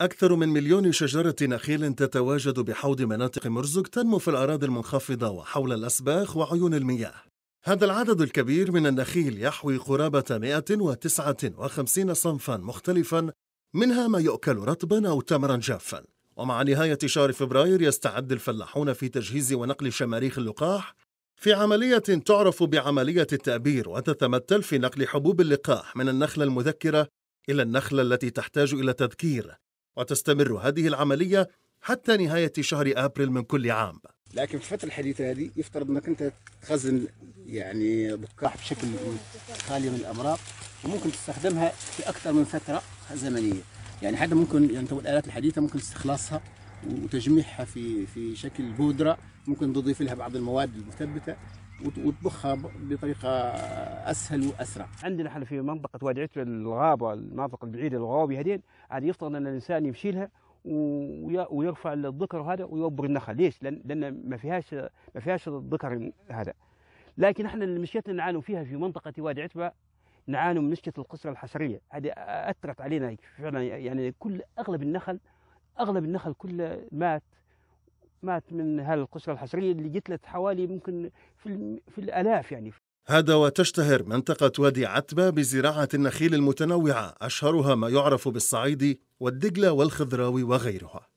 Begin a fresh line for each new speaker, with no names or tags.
أكثر من مليون شجرة نخيل تتواجد بحوض مناطق مرزق تنمو في الأراضي المنخفضة وحول الأسباخ وعيون المياه. هذا العدد الكبير من النخيل يحوي قرابة 159 صنفا مختلفا منها ما يؤكل رطبا أو تمرا جافا. ومع نهاية شهر فبراير يستعد الفلاحون في تجهيز ونقل شماريخ اللقاح في عملية تعرف بعملية التأبير وتتمثل في نقل حبوب اللقاح من النخلة المذكرة إلى النخلة التي تحتاج إلى تذكير وتستمر هذه العملية حتى نهاية شهر أبريل من كل عام
لكن في الفترة الحديثة هذه يفترض أنك أنت تخزن يعني بقاح بشكل خالي من الأمراض وممكن تستخدمها في أكثر من فترة زمنية يعني حتى ممكن يعني الآلات الحديثة ممكن استخلاصها وتجميعها في في شكل بودره ممكن تضيف لها بعض المواد المثبته وتطبخها بطريقه اسهل واسرع.
عندنا احنا في منطقه وادي عتبه الغابه المناطق البعيده الغوابي هذين عاد يفترض ان الانسان يمشي لها ويرفع الذكر وهذا ويوبر النخل، ليش؟ لان ما فيهاش ما فيهاش الذكر هذا. لكن احنا المشكله اللي نعانوا فيها في منطقه وادي عتبه نعانوا من مشكله القصره الحشريه، هذه اثرت علينا فعلا يعني كل اغلب النخل اغلب النخل كله مات مات من هالقصة الحصرية اللي قتلت حوالي ممكن في, في الآلاف يعني
هذا وتشتهر منطقة وادي عتبة بزراعة النخيل المتنوعة أشهرها ما يعرف بالصعيدي والدجلة والخضراوي وغيرها